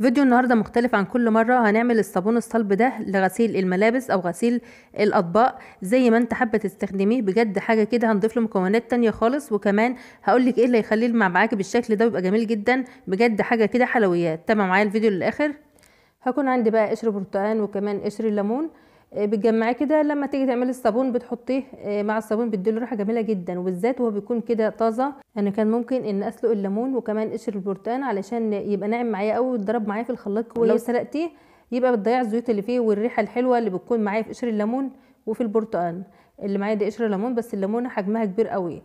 فيديو النهاردة مختلف عن كل مرة هنعمل الصابون الصلب ده لغسيل الملابس او غسيل الاطباق زي ما انت حابة تستخدميه بجد حاجة كده هنضيف له مكونات تانية خالص وكمان هقولك ايه اللي هيخليه المعبعاك بالشكل ده ويبقى جميل جدا بجد حاجة كده حلويات تابع معايا الفيديو للاخر هكون عندي بقى قشر برتقان وكمان قشر الليمون بتجمعيه كده لما تيجي تعملي الصابون بتحطيه آه، مع الصابون بيديله ريحه جميله جدا وبالذات وهو بيكون كده طازه انا يعني كان ممكن ان اسلق الليمون وكمان قشر البرتقان علشان يبقى ناعم معايا قوي ويتضرب معايا في الخلاط كويس لو سلقتيه يبقى بتضيع الزيوت اللي فيه والريحه الحلوه اللي بتكون معايا في قشر الليمون وفي البرتقان اللي معايا دي قشر ليمون بس الليمونه حجمها كبير قوي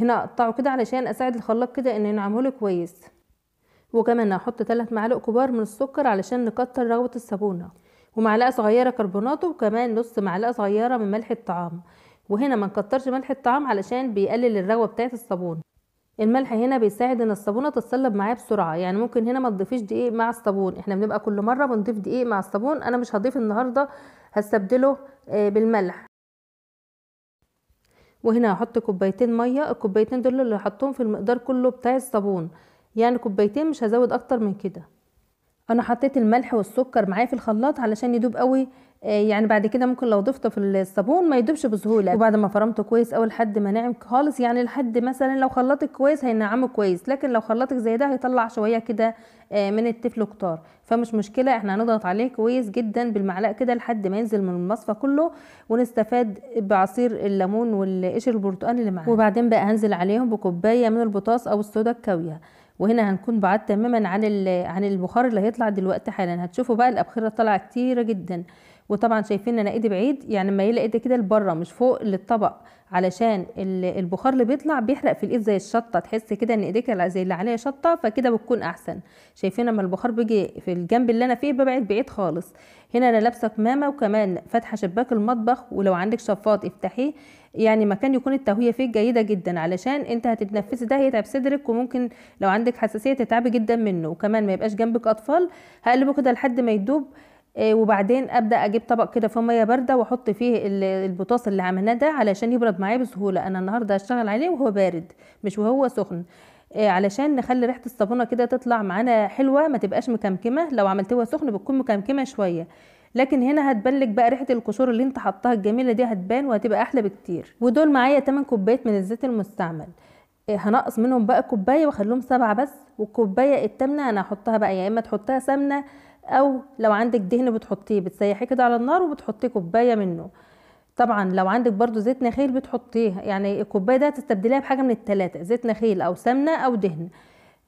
هنا اقطعه كده علشان اساعد الخلاط كده انه ينعمه له كويس وكمان هحط ثلاث معالق كبار من السكر علشان نكتر رغوه الصابونه ومعلقه صغيره كربوناتو وكمان نص معلقه صغيره من ملح الطعام وهنا ما نكترش ملح الطعام علشان بيقلل الرغوه بتاعه الصابون الملح هنا بيساعد ان الصابونه تتصلب معاه بسرعه يعني ممكن هنا ما تضيفيش دقيق مع الصابون احنا بنبقى كل مره بنضيف دقيق مع الصابون انا مش هضيف النهارده هستبدله آه، بالملح وهنا هحط كوبايتين ميه الكوبايتين دول اللي هحطهم في المقدار كله بتاع الصابون يعني كوبايتين مش هزود اكتر من كده انا حطيت الملح والسكر معايا في الخلاط علشان يدوب قوي آه، يعني بعد كده ممكن لو ضفته في الصابون ما يدوبش بسهوله وبعد ما فرمته كويس قوي لحد ما ناعم خالص يعني لحد مثلا لو خلطك كويس هينعمه كويس لكن لو خلطك زي ده هيطلع شويه كده آه، من التفل كتار فمش مشكله احنا هنضغط عليه كويس جدا بالمعلقه كده لحد ما ينزل من المصفى كله ونستفاد بعصير الليمون والقشر البرتقال اللي معاه وبعدين بقى هنزل عليهم بكوبايه من البطاس او الصودا الكاويه وهنا هنكون بعاد تماما عن عن البخار اللي هيطلع دلوقتي حالا هتشوفوا بقى الابخره طالعه كتيره جدا وطبعا شايفين انا ايدي بعيد يعني يلاقي ايدي كده لبره مش فوق للطبق علشان البخار اللي بيطلع بيحرق في الايد زي الشطه تحس كده ان ايديك زي اللي عليها شطه فكده بتكون احسن شايفين لما البخار بيجي في الجنب اللي انا فيه ببعد بعيد خالص هنا انا لابسه كمامه وكمان فاتحه شباك المطبخ ولو عندك شفاط افتحيه يعني مكان يكون التهويه فيه جيده جدا علشان انت هتتنفسي ده هيتعب صدرك وممكن لو عندك حساسيه تتعبي جدا منه وكمان ما يبقاش جنبك اطفال هقلبه كده لحد ما يدوب آه، وبعدين ابدا اجيب طبق كده فيه ميه بارده واحط فيه البطاطس اللي عملناه ده علشان يبرد معايا بسهوله انا النهارده هشتغل عليه وهو بارد مش وهو سخن آه، علشان نخلي ريحه الصابونه كده تطلع معانا حلوه ما تبقاش مكمكمه لو عملتوها سخن بتكون مكمكمه شويه لكن هنا هتبان بقى ريحه القشور اللي انت حطاها الجميله دي هتبان وهتبقى احلى بكتير ودول معايا 8 كوبايات من الزيت المستعمل آه، هنقص منهم بقى كوبايه واخليهم سبعه بس والكوبايه التامنه انا هحطها بقى يا اما تحطها سمنه او لو عندك دهن بتحطيه بتسيحيه كده على النار وبتحطي كوبايه منه طبعا لو عندك برضو زيت نخيل بتحطيه يعني الكوبايه ده تستبدليها بحاجه من الثلاثه زيت نخيل او سمنه او دهن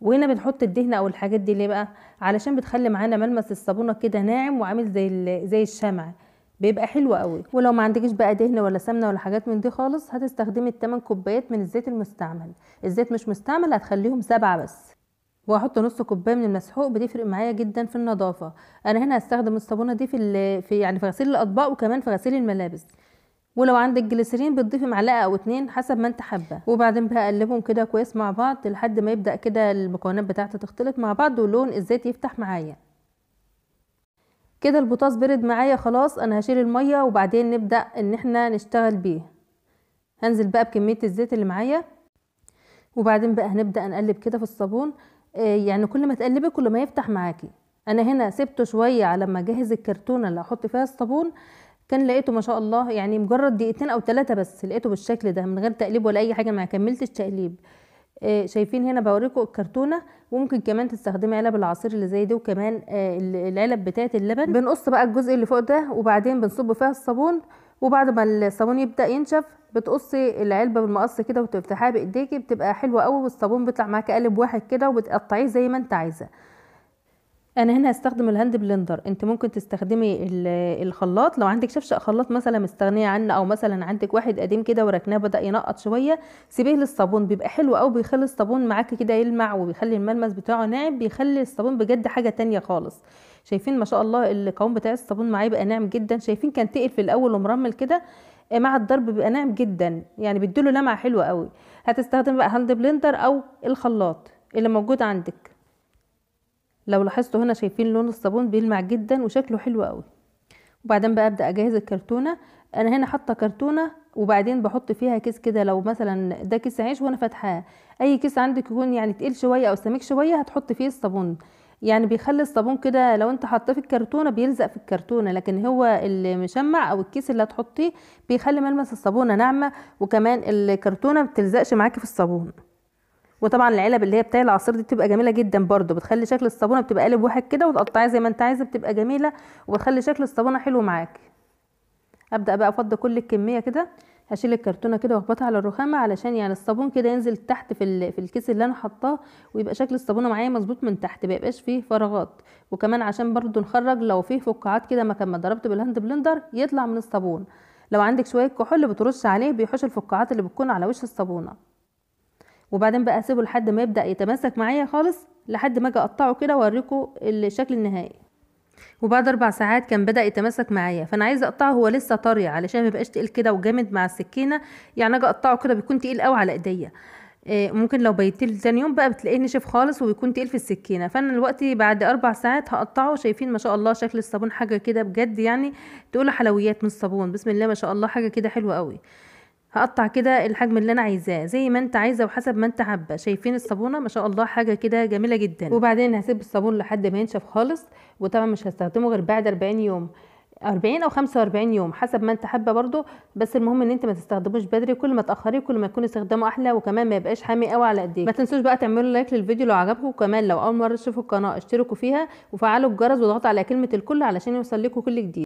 وهنا بنحط الدهن او الحاجات دي ليه بقى علشان بتخلي معانا ملمس الصابونه كده ناعم وعامل زي زي الشمع بيبقى حلو قوي ولو ما عندكش بقى دهن ولا سمنه ولا حاجات من دي خالص هتستخدمي 8 كوبايات من الزيت المستعمل الزيت مش مستعمل هتخليهم سبعه بس وهحط نص كوبايه من المسحوق بتفرق معايا جدا في النظافه انا هنا هستخدم الصابونه دي في, في يعني في غسيل الاطباق وكمان في غسيل الملابس ولو عندك جليسرين بتضيفي معلقه او اتنين حسب ما انت حابه وبعدين بقلبهم اقلبهم كده كويس مع بعض لحد ما يبدا كده المكونات بتاعتي تختلط مع بعض واللون الزيت يفتح معايا كده البطاطس برد معايا خلاص انا هشيل الميه وبعدين نبدا ان احنا نشتغل بيه هنزل بقى بكميه الزيت اللي معايا وبعدين بقى هنبدا نقلب كده في الصابون آه، يعني كل ما تقلبي كل ما يفتح معاكي انا هنا سبته شويه على ما اجهز الكرتونه اللي احط فيها الصابون كان لقيته ما شاء الله يعني مجرد دقيقتين او ثلاثه بس لقيته بالشكل ده من غير تقليب ولا اي حاجه ما كملتش تقليب آه شايفين هنا بوريكم الكرتونه وممكن كمان تستخدمي علب العصير اللي زي دي وكمان آه العلب بتاعه اللبن بنقص بقى الجزء اللي فوق ده وبعدين بنصب فيها الصابون وبعد ما الصابون يبدا ينشف بتقصي العلبه بالمقص كده وتفتحيها بايديكي بتبقى حلوه قوي والصابون بيطلع معاكي قالب واحد كده وبتقطعيه زي ما انت عايزه انا هنا هستخدم الهاند بلندر انت ممكن تستخدمي الخلاط لو عندك شفشق خلاط مثلا مستغنيه عنه او مثلا عندك واحد قديم كده وركناه بدا ينقط شويه سيبيه للصابون بيبقى حلو او بيخلي الصابون معاكي كده يلمع وبيخلي الملمس بتاعه ناعم بيخلي الصابون بجد حاجه تانية خالص شايفين ما شاء الله القوام بتاع الصابون معايا بقى ناعم جدا شايفين كان تقل في الاول ومرمل كده آه، مع الضرب بيبقى ناعم جدا يعني بيديله لمعه حلوه قوي هتستخدم بقى هاند بلندر او الخلاط اللي موجود عندك لو لاحظتوا هنا شايفين لون الصابون بيلمع جدا وشكله حلو قوي وبعدين بقى ابدا اجهز الكرتونه انا هنا حاطه كرتونه وبعدين بحط فيها كيس كده لو مثلا ده كيس عيش وانا فاتحاه اي كيس عندك يكون يعني تقيل شويه او سميك شويه هتحط فيه الصابون يعني بيخلي الصابون كده لو انت حطاه في الكرتونه بيلزق في الكرتونه لكن هو المشمع او الكيس اللي هتحطيه بيخلي ملمس الصابونه ناعمه وكمان الكرتونه ما بتلزقش معاكي في الصابون وطبعا العلب اللي هي بتاع العصير دي بتبقى جميله جدا برده بتخلي شكل الصابونه بتبقى قالب واحد كده وتقطعيها زي ما انت عايزه بتبقى جميله وبتخلي شكل الصابونه حلو معاك ابدا بقى افضي كل الكميه كده هشيل الكرتونه كده واخبطها على الرخامه علشان يعني الصابون كده ينزل تحت في في الكيس اللي انا حطاه ويبقى شكل الصابونه معايا مظبوط من تحت ما يبقاش فيه فراغات وكمان عشان برده نخرج لو فيه فقاعات كده مكان ما ضربت بالهاند بلندر يطلع من الصابون لو عندك شويه كحول بترش عليه بيحوش الفقاعات اللي بتكون على وش الصابونه وبعدين بقى اسيبه لحد ما يبدا يتماسك معايا خالص لحد ما اجي اقطعه كده واوريكم الشكل النهائي وبعد اربع ساعات كان بدا يتماسك معايا فانا عايزه اقطعه هو لسه طري علشان ما يبقاش تقيل كده وجامد مع السكينه يعني اجي اقطعه كده بيكون تقيل قوي على ايديا آه، ممكن لو بيتل تاني يوم بقى بتلاقيه نشف خالص وبيكون تقيل في السكينه فانا دلوقتي بعد اربع ساعات هقطعه شايفين ما شاء الله شكل الصابون حاجه كده بجد يعني تقولوا حلويات من الصابون بسم الله ما شاء الله حاجه كده حلوه قوي هقطع كده الحجم اللي انا عايزاه زي ما انت عايزه وحسب ما انت حابه شايفين الصابونه ما شاء الله حاجه كده جميله جدا وبعدين هسيب الصابون لحد ما ينشف خالص وطبعا مش هستخدمه غير بعد 40 يوم 40 او 45 يوم حسب ما انت حابه برده بس المهم ان انت ما تستخدموش بدري كل ما تاخريه كل ما يكون استخدامه احلى وكمان ما يبقاش حامي قوي على ايديك ما تنسوش بقى تعملوا لايك للفيديو لو عجبكم وكمان لو اول مره تشوفوا القناه اشتركوا فيها وفعلوا الجرس واضغطوا على كلمه الكل علشان يوصل لكم كل جديد